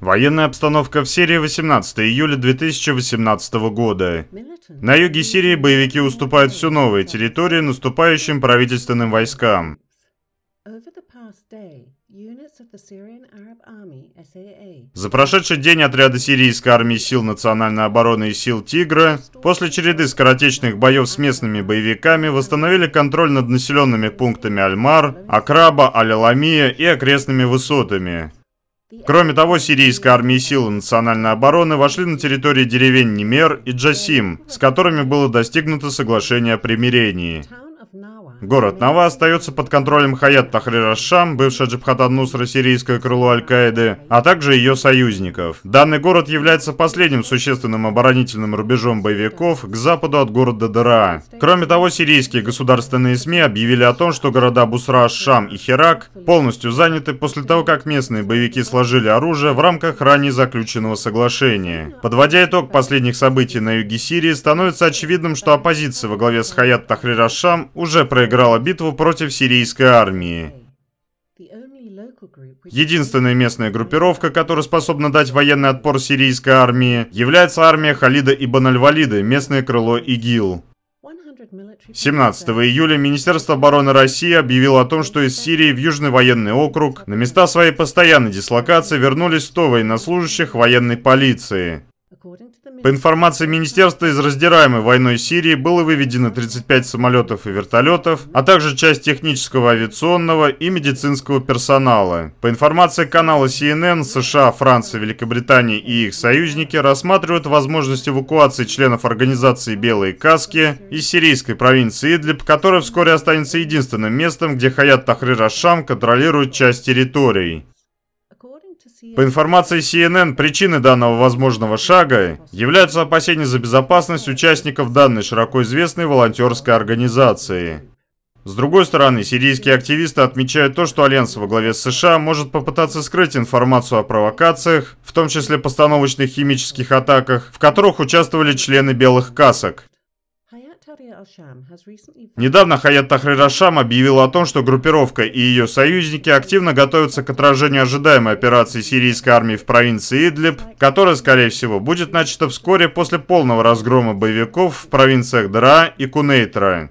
Военная обстановка в Сирии 18 июля 2018 года. На юге Сирии боевики уступают все новые территории наступающим правительственным войскам. За прошедший день отряды сирийской армии сил национальной обороны и сил Тигра после череды скоротечных боев с местными боевиками восстановили контроль над населенными пунктами Альмар, Акраба, Аль-Аламия и окрестными высотами. Кроме того, сирийская армия и силы национальной обороны вошли на территории деревень Нимер и Джасим, с которыми было достигнуто соглашение о примирении. Город Нава остается под контролем Хаят Тахрир Ашам, бывшая Джабхат Нусра сирийское крыло Аль-Каиды, а также ее союзников. Данный город является последним существенным оборонительным рубежом боевиков к западу от города Дара. Кроме того, сирийские государственные СМИ объявили о том, что города Бусра, Шам и Херак полностью заняты после того, как местные боевики сложили оружие в рамках ранее заключенного соглашения. Подводя итог последних событий на юге Сирии, становится очевидным, что оппозиция во главе с Хаят Тахрир уже проиграла проиграла битву против сирийской армии. Единственная местная группировка, которая способна дать военный отпор сирийской армии, является армия Халида ибн Аль-Валида, местное крыло ИГИЛ. 17 июля Министерство обороны России объявило о том, что из Сирии в Южный военный округ на места своей постоянной дислокации вернулись 100 военнослужащих военной полиции. По информации Министерства из раздираемой войной Сирии было выведено 35 самолетов и вертолетов, а также часть технического авиационного и медицинского персонала. По информации канала CNN, США, Франция, Великобритания и их союзники рассматривают возможность эвакуации членов организации «Белые каски» из сирийской провинции Идлиб, которая вскоре останется единственным местом, где Хаят Тахрир Ашам контролирует часть территорий. По информации CNN, причины данного возможного шага являются опасения за безопасность участников данной широко известной волонтерской организации. С другой стороны, сирийские активисты отмечают то, что Альянс во главе с США может попытаться скрыть информацию о провокациях, в том числе постановочных химических атаках, в которых участвовали члены белых касок. Недавно Хаят Тахрир Ашам объявил о том, что группировка и ее союзники активно готовятся к отражению ожидаемой операции сирийской армии в провинции Идлиб, которая, скорее всего, будет начата вскоре после полного разгрома боевиков в провинциях Дра и Кунейтра.